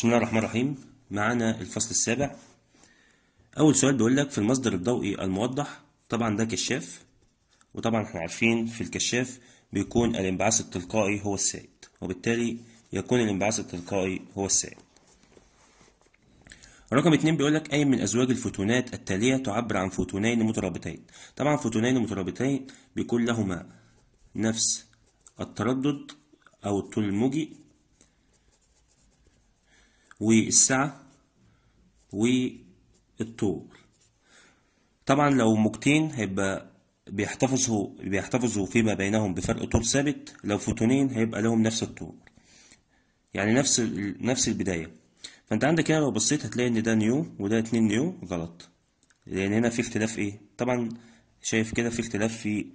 بسم الله الرحمن الرحيم معانا الفصل السابع أول سؤال بيقول لك في المصدر الضوئي الموضح طبعا ده كشاف وطبعا احنا عارفين في الكشاف بيكون الانبعاث التلقائي هو السائد وبالتالي يكون الانبعاث التلقائي هو السائد رقم اتنين بيقول لك أي من أزواج الفوتونات التالية تعبر عن فوتونين مترابطين طبعا فوتونين مترابطين بيكون لهما نفس التردد أو الطول الموجي والسعة والطول طبعا لو موجتين هيبقى بيحتفظوا بيحتفظوا فيما بينهم بفرق طول ثابت لو فوتونين هيبقى لهم نفس الطول يعني نفس نفس البدايه فانت عندك هنا لو بصيت هتلاقي ان ده نيو وده 2 نيو غلط لان هنا في اختلاف ايه طبعا شايف كده في اختلاف في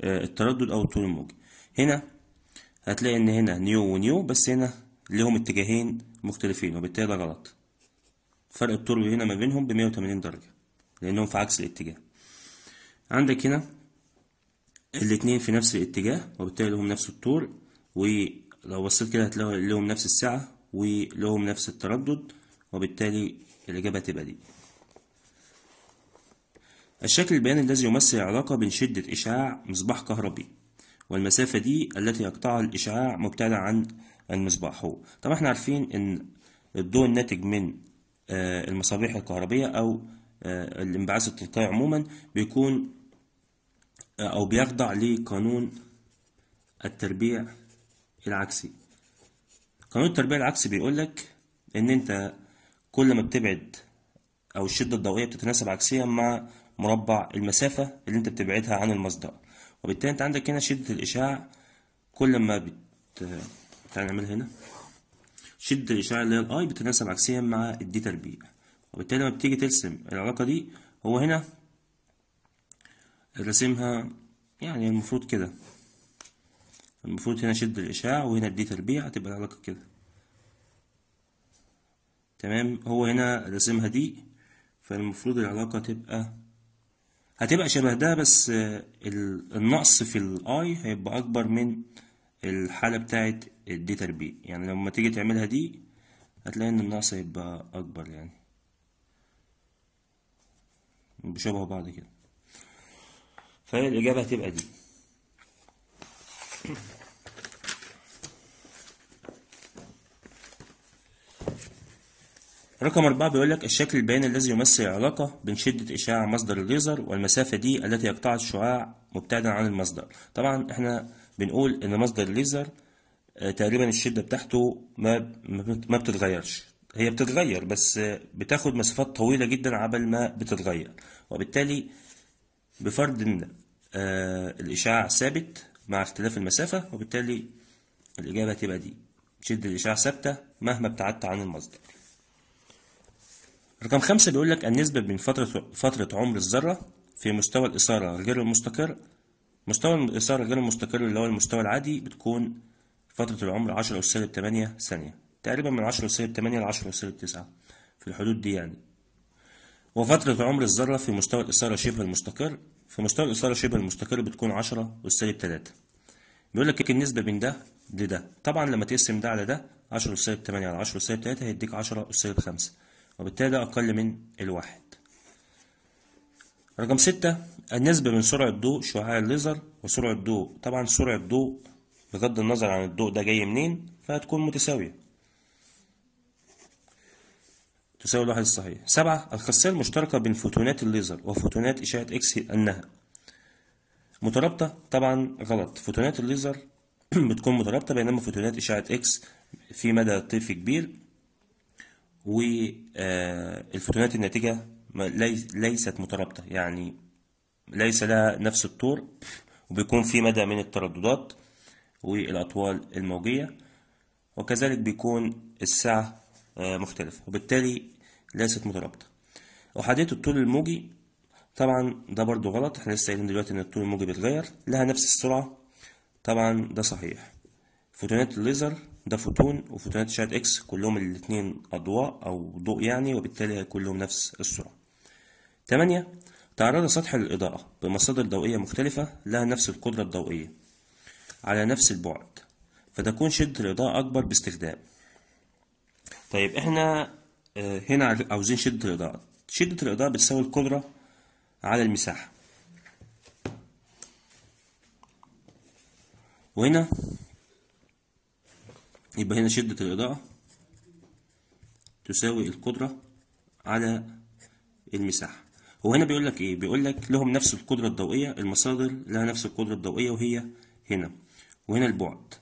آه، التردد او الطول الموجي هنا هتلاقي ان هنا نيو ونيو بس هنا لهم اتجاهين مختلفين وبالتالي ده غلط فرق التربة هنا ما بينهم ب 180 درجة لأنهم في عكس الاتجاه عندك هنا الاتنين في نفس الاتجاه وبالتالي لهم نفس الطول ولو بصيت كده هتلاقي لهم نفس السعة ولهم نفس التردد وبالتالي الإجابة هتبقى دي الشكل البياني الذي يمثل العلاقة بين شدة إشعاع مصباح كهربي والمسافة دي التي يقطعها الإشعاع مبتعدا عن المصباح هو طب احنا عارفين ان الضوء الناتج من آه، المصابيح الكهربية أو آه، الانبعاث التلقائي عموما بيكون آه، أو بيخضع لقانون التربيع العكسي قانون التربيع العكسي بيقولك إن أنت كل ما بتبعد أو الشدة الضوئية بتتناسب عكسيا مع مربع المسافة اللي أنت بتبعدها عن المصدر وبالتالي أنت عندك هنا شدة الإشعاع كل ما بت تعالى نعملها هنا شدة الإشعاع اللي هي الأي بتتناسب عكسيا مع الدي تربيع وبالتالي لما بتيجي ترسم العلاقة دي هو هنا رسمها يعني المفروض كده المفروض هنا شد الإشعاع وهنا الدي تربيع هتبقى العلاقة كده تمام هو هنا رسمها دي فالمفروض العلاقة تبقى هتبقى شبه ده بس النقص في الاي هيبقى أكبر من الحالة بتاعت دي تربيع يعني لما تيجي تعملها دي هتلاقي ان النقص هيبقى اكبر يعني بشبه بعض كده فهي الاجابه هتبقى دي رقم أربعة بيقول لك الشكل البياني الذي يمثل العلاقة بين شدة إشعاع مصدر الليزر والمسافة دي التي يقطعها الشعاع مبتعدا عن المصدر طبعا احنا بنقول إن مصدر الليزر آه، تقريبا الشدة بتاعته ما ما بتتغيرش هي بتتغير بس بتاخد مسافات طويلة جدا عبل ما بتتغير وبالتالي بفرض ان آه، الإشعاع ثابت مع اختلاف المسافة وبالتالي الإجابة هتبقى دي شدة الإشعاع ثابتة مهما ابتعدت عن المصدر رقم خمسة بيقول لك النسبة بين فترة فترة عمر الذرة في مستوى الإثارة غير المستقر مستوى الإثارة غير المستقر اللي هو المستوى العادي بتكون فترة العمر 10 أس 8 ثانية تقريبا من 10 أس 8 ل 10 أس 9 في الحدود دي يعني وفترة عمر الذرة في مستوى الإثارة شبه المستقر في مستوى الإثارة شبه المستقر بتكون 10 أس 3 بيقول لك النسبة بين ده لده طبعا لما تقسم ده على ده 10 أس 8 على 10 أس 3 هيديك 10 أس 5 وبالتالي ده أقل من الواحد رقم 6 النسبة بين سرعة ضوء شعاع الليزر وسرعة ضوء طبعا سرعة ضوء بغض النظر عن الضوء ده جاي منين فهتكون متساوية تساوي الواحد الصحيح سبعة الخاصية المشتركة بين فوتونات الليزر وفوتونات إشعة إكس أنها مترابطة طبعا غلط فوتونات الليزر بتكون مترابطة بينما فوتونات إشعة إكس في مدى طيف كبير والفوتونات آه، الناتجة ليست مترابطة يعني ليس لها نفس الطور وبيكون في مدى من الترددات والأطوال الموجية وكذلك بيكون الساعة آه، مختلفة وبالتالي ليست مترابطة أحادية الطول الموجي طبعا ده برضو غلط احنا لسه قايلين دلوقتي ان الطول الموجي بيتغير لها نفس السرعة طبعا ده صحيح فوتونات الليزر ده فوتون وفوتونات شات اكس كلهم الاتنين اضواء او ضوء يعني وبالتالي كلهم نفس السرعة تمانية تعرض سطح الإضاءة بمصادر ضوئية مختلفة لها نفس القدرة الضوئية على نفس البعد فتكون شدة الإضاءة أكبر باستخدام طيب إحنا آه، هنا عاوزين شدة الإضاءة شدة الإضاءة بتساوي القدرة على المساحة وهنا يبقى هنا شدة الإضاءة تساوي القدرة على المساحة هو هنا بيقول لك إيه بيقول لك لهم نفس القدرة الضوئية المصادر لها نفس القدرة الضوئية وهي هنا وهنا البعد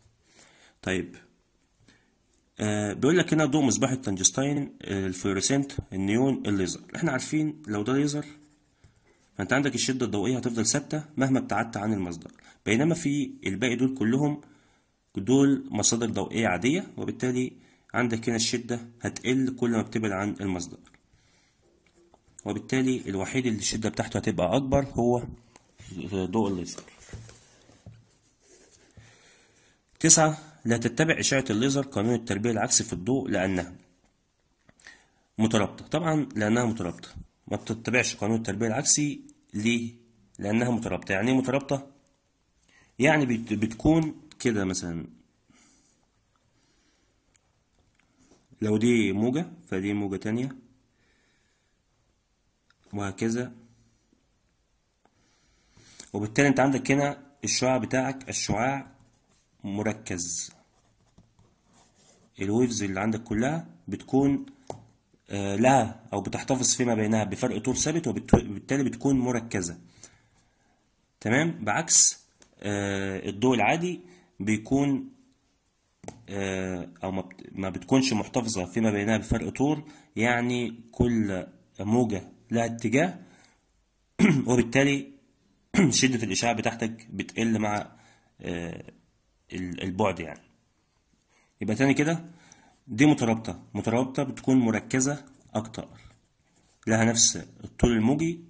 طيب آه بيقول لك هنا ضوء مصباح التنجستين آه، الفلوريسنت النيون الليزر احنا عارفين لو ده ليزر فانت عندك الشده الضوئيه هتفضل ثابته مهما ابتعدت عن المصدر بينما في الباقي دول كلهم دول مصادر ضوئيه عاديه وبالتالي عندك هنا الشده هتقل كل ما بتبعد عن المصدر وبالتالي الوحيد اللي الشده بتاعته هتبقى اكبر هو ضوء الليزر تسعة لا تتبع إشعة الليزر قانون التربية العكسي في الضوء لأنها مترابطة طبعا لأنها مترابطة ما بتتبعش قانون التربية العكسي ليه؟ لأنها مترابطة يعني إيه مترابطة؟ يعني بتكون كده مثلا لو دي موجة فدي موجة تانية وهكذا وبالتالي انت عندك هنا الشعاع بتاعك الشعاع مركز الويفز اللي عندك كلها بتكون آه، لها او بتحتفظ فيما بينها بفرق طول ثابت وبالتالي بتكون مركزه تمام بعكس آه، الضوء العادي بيكون آه، او ما بتكونش محتفظه فيما بينها بفرق طول يعني كل موجه لها اتجاه وبالتالي شده الاشعاع بتاعتك بتقل مع البعد يعني يبقى تاني كده دي مترابطة مترابطة بتكون مركزة أكتر لها نفس الطول الموجي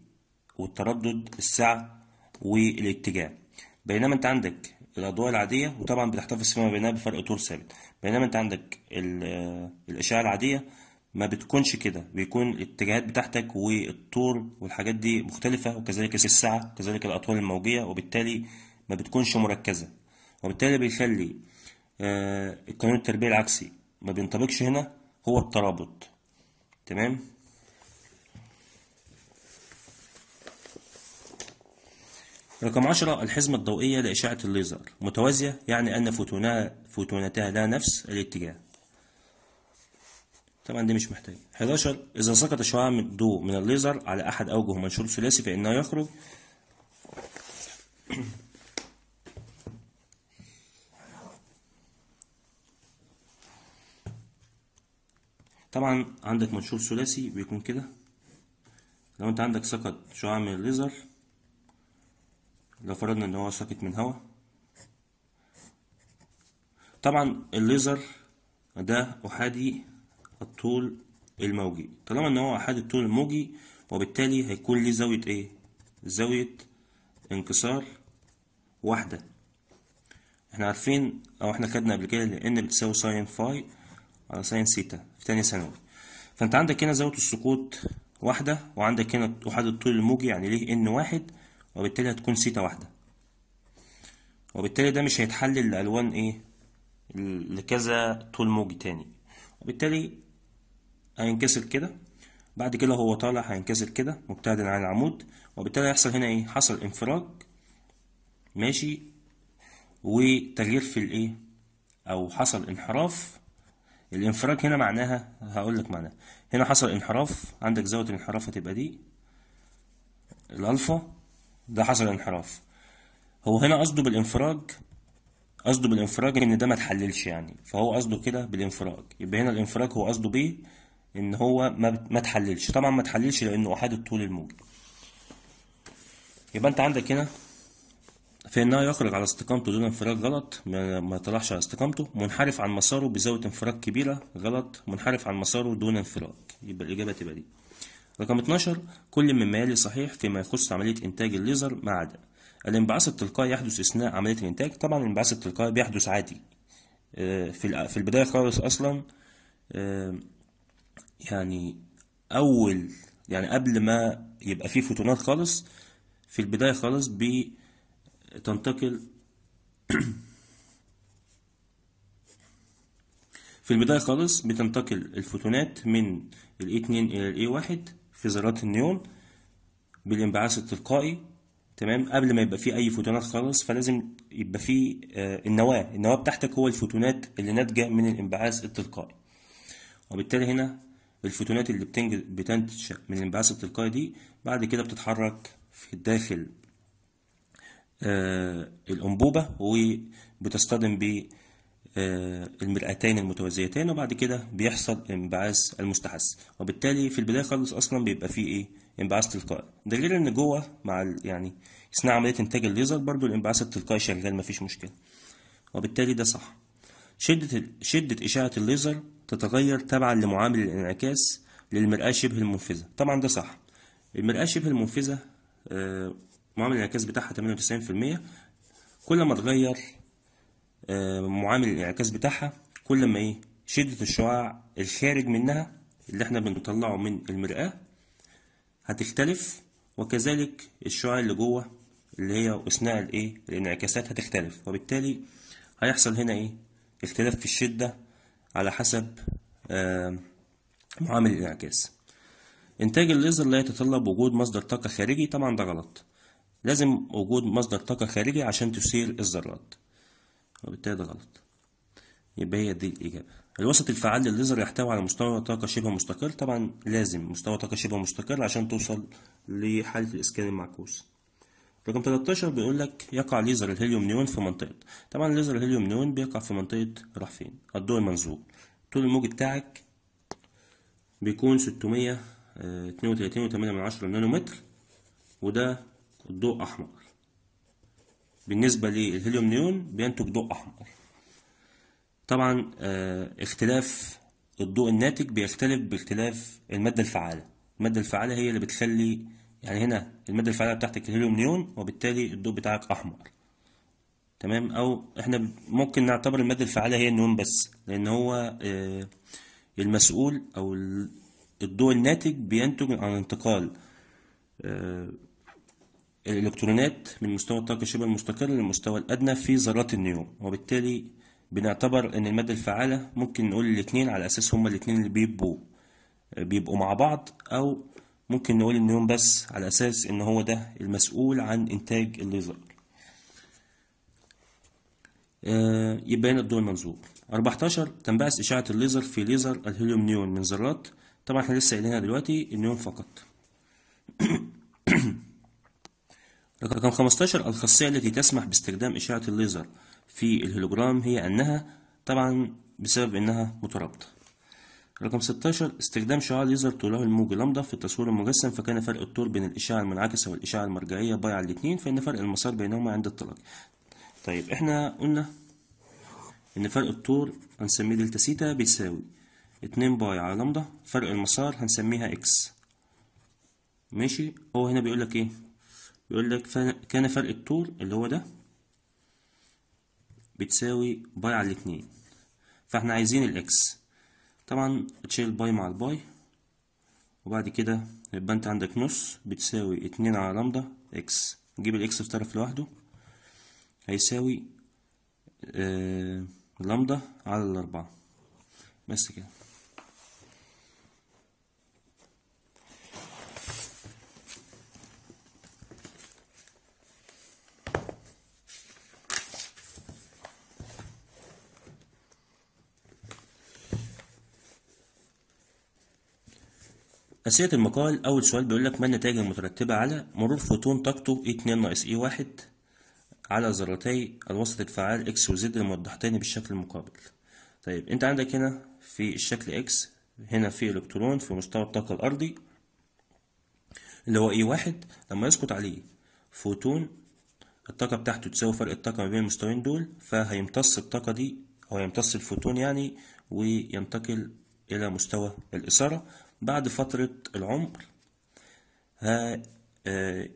والتردد السعة والاتجاه بينما انت عندك الأضواء العادية وطبعا بتحتفظ فيما بينها بفرق طول ثابت بينما انت عندك الأشعة العادية ما بتكونش كده بيكون الاتجاهات بتاعتك والطول والحاجات دي مختلفة وكذلك السعة كذلك الأطوال الموجية وبالتالي ما بتكونش مركزة وبالتالي بيخلي آه، القانون التربية العكسي ما بينطبقش هنا هو الترابط تمام رقم عشرة الحزمة الضوئية لإشعة الليزر متوازية يعني أن فوتونتها لها نفس الاتجاه طبعا دي مش محتاجة 11 إذا سقط شعاع ضوء من الليزر على أحد أوجه منشور ثلاثي فإنه يخرج طبعا عندك منشور ثلاثي بيكون كده لو انت عندك سقط شعاع من الليزر لو فرضنا ان هو ساقط من هواء طبعا الليزر ده احادي الطول الموجي طالما ان هو احادي الطول الموجي وبالتالي هيكون ليه زاوية ايه زاوية انكسار واحدة احنا عارفين او احنا خدنا قبل كده ان بتساوي ساين فاي على ساين سيتا في تانية ثانوي فانت عندك هنا زاوية السقوط واحدة وعندك هنا أحد الطول الموجي يعني ليه ان واحد وبالتالي هتكون سيتا واحدة وبالتالي ده مش هيتحلل لألوان ايه لكذا طول موجي تاني وبالتالي هينكسر كده بعد كده هو طالع هينكسر كده مبتعدا عن العمود وبالتالي هيحصل هنا ايه حصل انفراج ماشي وتغيير في الايه او حصل انحراف الانفراج هنا معناها هقول لك معناها هنا حصل انحراف عندك زاويه الانحراف هتبقى دي الالفا ده حصل انحراف هو هنا قصده بالانفراج قصده بالانفراج ان ده ما اتحللش يعني فهو قصده كده بالانفراج يبقى هنا الانفراج هو قصده بيه ان هو ما ما اتحللش طبعا ما اتحللش لانه احاد الطول الموجب يبقى انت عندك هنا في يخرج على استقامته دون انفراج غلط ما يطلعش على استقامته منحرف عن مساره بزاوية انفراج كبيرة غلط منحرف عن مساره دون انفراج يبقى الإجابة تبقى دي رقم 12 كل مما يلي صحيح فيما يخص عملية إنتاج الليزر ما عدا الانبعاث التلقائي يحدث أثناء عملية الإنتاج طبعا الانبعاث التلقائي بيحدث عادي آه، في البداية خالص أصلا آه، يعني أول يعني قبل ما يبقى فيه فوتونات خالص في البداية خالص بي تنتقل في البداية خالص بتنتقل الفوتونات من ال 2 إلى ال 1 في ذرات النيون بالانبعاث التلقائي تمام قبل ما يبقى فيه أي فوتونات خالص فلازم يبقى فيه آه، النواة النواة بتاعتك هو الفوتونات اللي ناتجة من الانبعاث التلقائي وبالتالي هنا الفوتونات اللي بتنتج من الانبعاث التلقائي دي بعد كده بتتحرك في داخل آه، الأنبوبة وبتصطدم بالمرآتين آه، المتوازيتين وبعد كده بيحصل انبعاث المستحث وبالتالي في البداية خالص أصلا بيبقى فيه إيه انبعاث تلقائي ده غير إن جوه مع يعني أثناء عملية إنتاج الليزر برضو الانبعاث التلقائي شغال مفيش مشكلة وبالتالي ده صح شدة شدة إشعة الليزر تتغير تبعا لمعامل الانعكاس للمرآة شبه المنفذة طبعا ده صح المرآة شبه المنفذة آه، معامل الانعكاس بتاعها 98% كل ما اتغير آه، معامل الانعكاس بتاعها كل ما ايه شدة الشعاع الخارج منها اللي احنا بنطلعه من المرآة هتختلف وكذلك الشعاع اللي جوه اللي هي أثناء الايه الانعكاسات هتختلف وبالتالي هيحصل هنا ايه اختلاف في الشدة على حسب آه، معامل الانعكاس إنتاج الليزر لا يتطلب وجود مصدر طاقة خارجي طبعا ده غلط لازم وجود مصدر طاقة خارجي عشان تثير الذرات وبالتالي ده غلط يبقى هي دي الإجابة الوسط الفعال للليزر يحتوي على مستوى طاقة شبه مستقر طبعا لازم مستوى طاقة شبه مستقر عشان توصل لحالة الإسكان المعكوس رقم 13 بيقول لك يقع ليزر الهيليوم نيون في منطقة طبعا ليزر الهيليوم نيون بيقع في منطقة راح فين الضوء المنزوج طول الموج بتاعك بيكون 632.8 آه، نانومتر وده الضوء أحمر بالنسبة للهيليوم نيون بينتج ضوء أحمر طبعا آه، اختلاف الضوء الناتج بيختلف باختلاف المادة الفعالة المادة الفعالة هي اللي بتخلي يعني هنا المادة الفعالة بتاعتك الهيليوم نيون وبالتالي الضوء بتاعك أحمر تمام أو احنا ممكن نعتبر المادة الفعالة هي النيون بس لأن هو آه، المسؤول أو الضوء الناتج بينتج عن انتقال آه، الإلكترونات من مستوى الطاقة شبه المستقر للمستوى الأدنى في ذرات النيون وبالتالي بنعتبر إن المادة الفعالة ممكن نقول الاتنين على أساس هما الاتنين اللي بيبقوا بيبقوا مع بعض أو ممكن نقول النيون بس على أساس إن هو ده المسؤول عن إنتاج الليزر آه، يبقى هنا الضوء المنظور 14 تنبعث إشعة الليزر في ليزر الهيليوم نيون من ذرات طبعا احنا لسه قايلينها دلوقتي النيون فقط رقم 15 الخاصية التي تسمح باستخدام إشعة الليزر في الهيلوجرام هي أنها طبعا بسبب أنها مترابطة رقم 16 استخدام شعاع ليزر طوله الموج لامدا في التصوير المجسم فكان فرق الطول بين الإشعة المنعكسة والإشعة المرجعية باي على الاتنين فإن فرق المسار بينهما عند الطلاق طيب احنا قلنا إن فرق الطول هنسميه دلتا سيتا بيساوي اتنين باي على لامدا فرق المسار هنسميها إكس ماشي هو هنا بيقول لك إيه يقول لك كان فرق الطول اللي هو ده بتساوي باي على الاتنين فاحنا عايزين الاكس طبعا تشيل باي مع الباي وبعد كده يبقى انت عندك نص بتساوي اتنين على لمدة اكس نجيب الاكس في طرف لوحده هيساوي آه لمدة على الاربعة بس كده أسئلة المقال أول سؤال بيقول لك ما النتائج المترتبة على مرور فوتون طاقته E2 إيه ناقص E1 إيه على ذرتي الوسط الفعال X وZ الموضحتين بالشكل المقابل طيب أنت عندك هنا في الشكل X هنا في إلكترون في مستوى الطاقة الأرضي اللي هو E1 إيه لما يسقط عليه فوتون الطاقة بتاعته تساوي فرق الطاقة ما بين المستويين دول فهيمتص الطاقة دي أو هيمتص الفوتون يعني وينتقل إلى مستوى الإثارة بعد فترة العمر ها آه،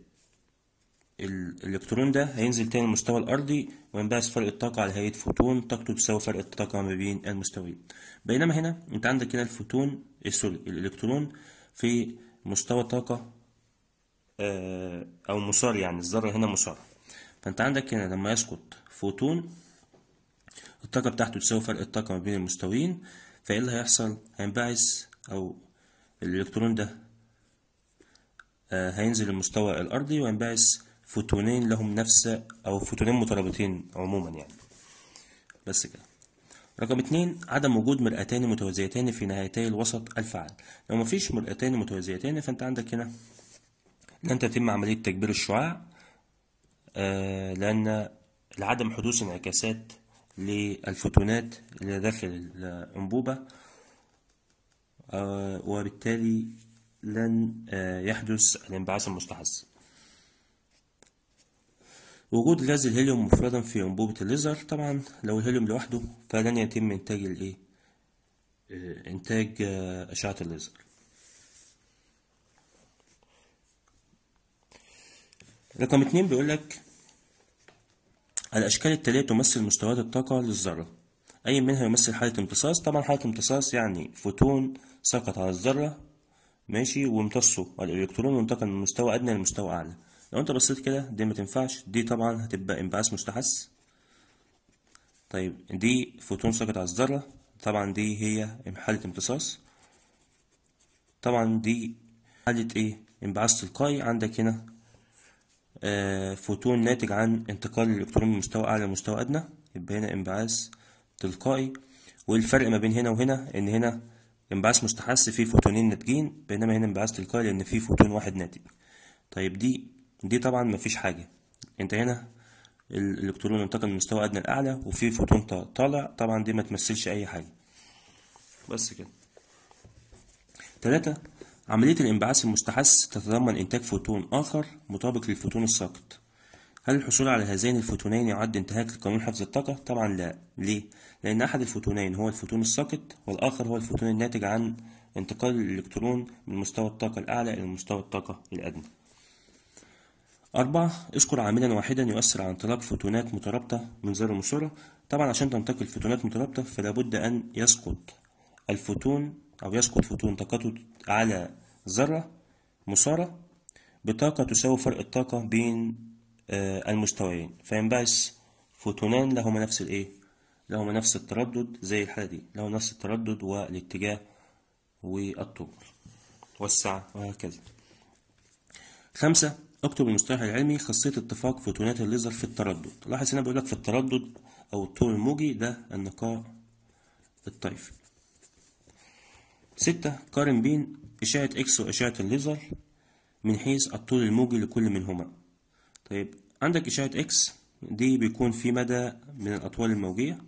الالكترون ده هينزل تاني المستوى الارضي وينبعث فرق الطاقه على هيئه فوتون طاقته تساوي فرق الطاقه ما بين المستويين بينما هنا انت عندك هنا الفوتون آه، سوري الالكترون في مستوى طاقه آه، او مسار يعني الذره هنا مسار فانت عندك هنا لما يسقط فوتون الطاقه بتاعته تساوي فرق الطاقه ما بين المستويين فايه اللي هيحصل هينبعث او الإلكترون ده آه، هينزل المستوى الأرضي وينبعث فوتونين لهم نفس أو فوتونين مترابطين عموما يعني بس كده رقم اتنين عدم وجود مرآتين متوازيتين في نهايتي الوسط الفعال لو مفيش مرآتين متوازيتين فانت عندك هنا ان انت تتم عملية تكبير الشعاع آه، لان لعدم حدوث انعكاسات للفوتونات اللي داخل الانبوبة آه، وبالتالي لن آه، يحدث الانبعاث المستحث وجود غاز الهيليوم مفردا في أنبوبة الليزر طبعا لو الهيليوم لوحده فلن يتم إنتاج الإيه آه، إنتاج أشعة الليزر رقم اتنين بيقولك الأشكال التالية تمثل مستويات الطاقة للذرة أي منها يمثل حالة امتصاص طبعا حالة امتصاص يعني فوتون سقط على الذرة ماشي وامتصه الإلكترون وانتقل من مستوى أدنى لمستوى أعلى لو أنت بصيت كده دي ما تنفعش دي طبعا هتبقى انبعاث مستحث طيب دي فوتون سقط على الذرة طبعا دي هي حالة امتصاص طبعا دي حالة ايه انبعاث تلقائي عندك هنا آه، فوتون ناتج عن انتقال الإلكترون من مستوى أعلى لمستوى أدنى يبقى هنا انبعاث تلقائي والفرق ما بين هنا وهنا ان هنا انبعاث مستحث فيه فوتونين ناتجين بينما هنا انبعاث تلقائي لان فيه فوتون واحد ناتج طيب دي دي طبعا مفيش حاجه انت هنا الالكترون انتقل من مستوى ادنى لاعلى وفي فوتون طالع طبعا دي ما تمثلش اي حاجه بس كده تلاتة عملية الانبعاث المستحث تتضمن إنتاج فوتون آخر مطابق للفوتون الساقط هل الحصول على هذين الفوتونين يعد انتهاك لقانون حفظ الطاقة؟ طبعا لا ليه؟ لأن أحد الفوتونين هو الفوتون الساقط والآخر هو الفوتون الناتج عن انتقال الإلكترون من مستوى الطاقة الأعلى إلى مستوى الطاقة الأدنى أربعة اذكر عاملا واحدا يؤثر على انطلاق فوتونات مترابطة من ذرة المصرة طبعا عشان تنتقل فوتونات مترابطة فلا بد أن يسقط الفوتون أو يسقط فوتون طاقته على ذرة مصارة بطاقة تساوي فرق الطاقة بين آه، المستويين فينبعث فوتونان لهما نفس الإيه لهما نفس التردد زي الحالة دي لهما نفس التردد والاتجاه والطول والسعة وهكذا خمسة اكتب المصطلح العلمي خاصية اتفاق فوتونات الليزر في التردد لاحظ هنا بيقول لك في التردد أو الطول الموجي ده النقاء الطيف ستة قارن بين إشعة إكس وإشعة الليزر من حيث الطول الموجي لكل منهما طيب عندك إشعة إكس دي بيكون في مدى من الأطوال الموجية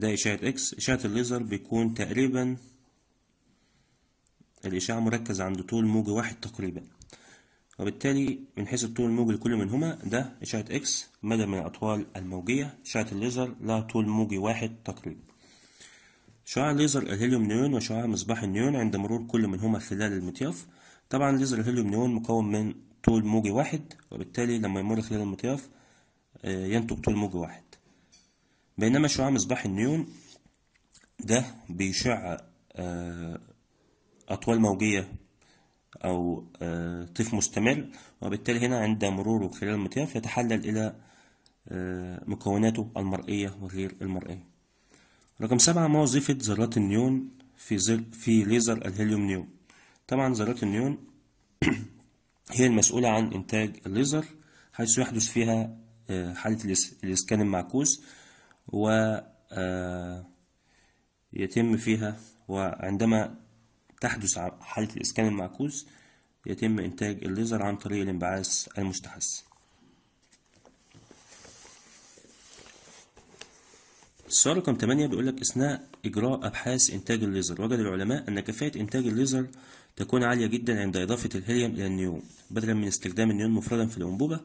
ده إشعة إكس إشعة الليزر بيكون تقريبا الإشعاع مركز عند طول موجي واحد تقريبا وبالتالي من حيث الطول الموجي لكل منهما ده إشعة إكس مدى من الأطوال الموجية إشعة الليزر لها طول موجي واحد تقريبا شعاع ليزر الهيليوم نيون وشعاع مصباح النيون عند مرور كل منهما خلال المطياف طبعا ليزر الهيليوم نيون مكون من طول موجي واحد وبالتالي لما يمر خلال المطياف آه، ينتج طول موجي واحد بينما شعاع مصباح النيون ده بيشع آه، أطوال موجية أو آه، طيف مستمر وبالتالي هنا عند مروره خلال المطياف يتحلل إلى آه، مكوناته المرئية وغير المرئية رقم سبعة ما وظيفة ذرات النيون في, زر في ليزر الهيليوم نيون طبعا ذرات النيون هي المسؤولة عن إنتاج الليزر حيث يحدث فيها حالة الإسكان المعكوس و آه، يتم فيها وعندما تحدث حالة الإسكان المعكوس يتم إنتاج الليزر عن طريق الانبعاث المستحث السؤال رقم 8 بيقول لك اثناء اجراء ابحاث انتاج الليزر وجد العلماء ان كفاءه انتاج الليزر تكون عاليه جدا عند اضافه الهيليوم الى النيون بدلا من استخدام النيون مفردا في الانبوبه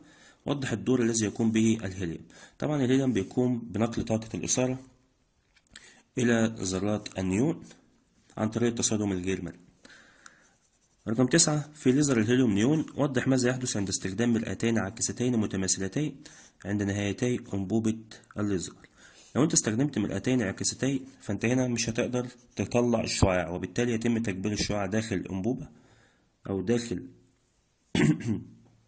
وضح الدور الذي يقوم به الهيليوم طبعا الهيليوم بيقوم بنقل طاقة الإثارة إلى ذرات النيون عن طريق تصادم الغير رقم تسعة في ليزر الهيليوم نيون وضح ماذا يحدث عند استخدام مرآتين عاكستين متماثلتين عند نهايتي أنبوبة الليزر لو انت استخدمت مرآتين عاكستين فانت هنا مش هتقدر تطلع الشعاع وبالتالي يتم تكبير الشعاع داخل الأنبوبة أو داخل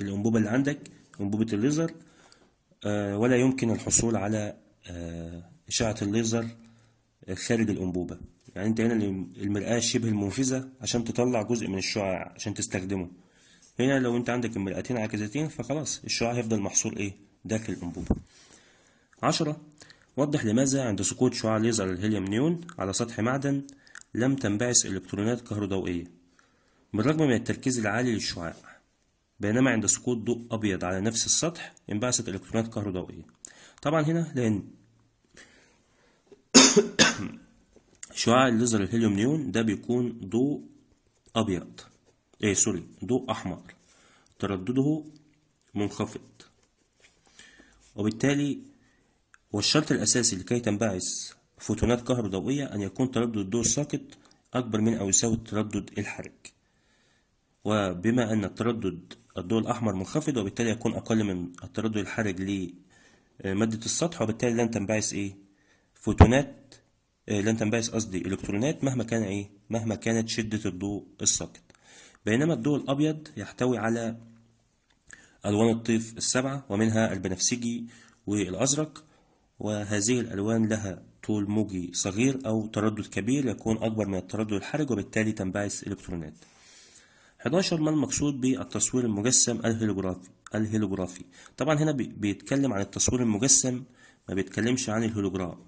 الأنبوبة اللي عندك أنبوبة الليزر آه، ولا يمكن الحصول على آه، إشعة الليزر خارج الأنبوبة يعني أنت هنا المرآة شبه المنفذة عشان تطلع جزء من الشعاع عشان تستخدمه هنا لو أنت عندك المرآتين عكازتين فخلاص الشعاع هيفضل محصور إيه داخل الأنبوبة عشرة وضح لماذا عند سقوط شعاع ليزر الهيليوم نيون على سطح معدن لم تنبعث إلكترونات كهروضوئية بالرغم من التركيز العالي للشعاع بينما عند سقوط ضوء أبيض على نفس السطح انبعثت إلكترونات كهروضوئية طبعا هنا لأن شعاع الليزر الهيليوم نيون ده بيكون ضوء أبيض إيه سوري ضوء أحمر تردده منخفض وبالتالي والشرط الأساسي لكي تنبعث فوتونات كهروضوئية أن يكون تردد الضوء الساقط أكبر من أو يساوي التردد الحرج وبما أن التردد الضوء الأحمر منخفض وبالتالي يكون أقل من التردد الحرج لمادة السطح وبالتالي لن تنبعث إيه فوتونات آه، لن تنبعث قصدي إلكترونات مهما كان إيه مهما كانت شدة الضوء الساقط بينما الضوء الأبيض يحتوي على ألوان الطيف السبعة ومنها البنفسجي والأزرق وهذه الألوان لها طول موجي صغير أو تردد كبير يكون أكبر من التردد الحرج وبالتالي تنبعث إلكترونات 11 ما المقصود بالتصوير المجسم الهيلوجرافي الهيلوجرافي طبعا هنا بيتكلم عن التصوير المجسم ما بيتكلمش عن الهولوجرام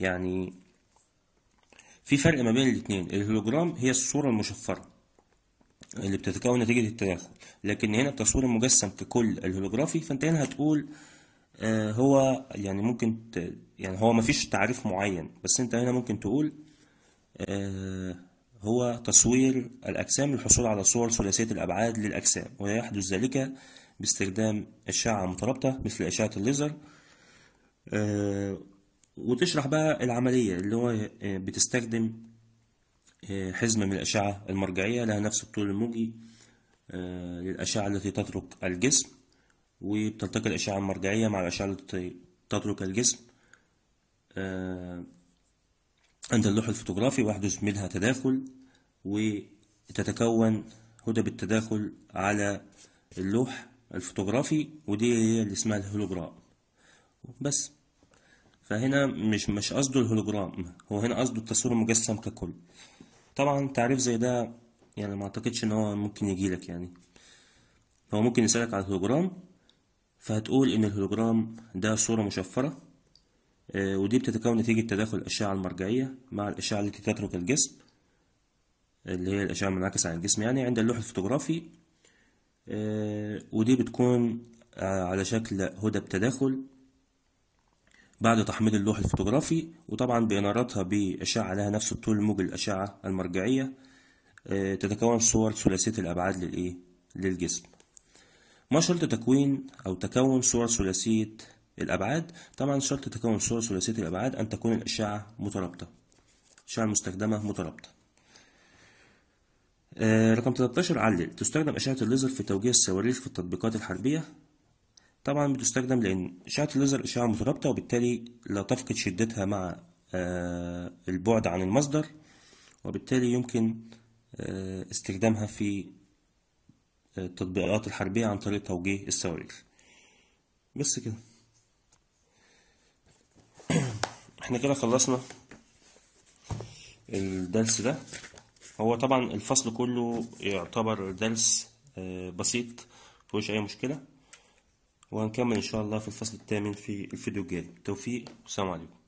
يعني في فرق ما بين الاثنين الهولوجرام هي الصورة المشفرة اللي بتتكون نتيجة التداخل لكن هنا التصوير المجسم ككل الهولوجرافي فانت هنا هتقول آه، هو يعني ممكن يعني هو مفيش تعريف معين بس انت هنا ممكن تقول آه، هو تصوير الأجسام للحصول على صور ثلاثية الأبعاد للأجسام ويحدث ذلك باستخدام أشعة مترابطة مثل أشعة الليزر آه، وتشرح بقى العملية اللي هو آه، بتستخدم آه، حزمة من الأشعة المرجعية لها نفس الطول الموجي للأشعة التي تترك الجسم وبتلتقي الأشعة المرجعية مع الأشعة التي تترك الجسم عند اللوح الفوتوغرافي ويحدث منها تداخل وتتكون هدى بالتداخل على اللوح الفوتوغرافي ودي هي اللي اسمها الهولوجرام بس فهنا مش مش قصده الهولوجرام هو هنا قصده التصوير المجسم ككل طبعا تعريف زي ده يعني ما اعتقدش ان هو ممكن يجيلك يعني هو ممكن يسألك على الهولوجرام فهتقول ان الهولوجرام ده صورة مشفرة آه، ودي بتتكون نتيجة تداخل الأشعة المرجعية مع الأشعة التي تترك الجسم اللي هي الأشعة المنعكسة عن الجسم يعني عند اللوح الفوتوغرافي آه، ودي بتكون آه، على شكل هدى بتداخل بعد تحميض اللوح الفوتوغرافي وطبعا بإنارتها بأشعة لها نفس الطول موجب الأشعة المرجعية تتكون صور ثلاثية الأبعاد للإيه؟ للجسم ما شرط تكوين أو تكون صور ثلاثية الأبعاد طبعا شرط تكون صورة ثلاثية الأبعاد أن تكون الأشعة مترابطة الأشعة المستخدمة مترابطة آه رقم 13 علل تستخدم أشعة الليزر في توجيه الصواريخ في التطبيقات الحربية طبعا بتستخدم لأن أشعة الليزر أشعة مترابطة وبالتالي لا تفقد شدتها مع آه البعد عن المصدر وبالتالي يمكن آه استخدامها في آه، التطبيقات الحربية عن طريق توجيه الصواريخ بس كده احنا كده خلصنا الدرس ده هو طبعا الفصل كله يعتبر درس آه، بسيط مفيهوش اي مشكله وهنكمل ان شاء الله في الفصل الثامن في الفيديو الجاي توفيق والسلام عليكم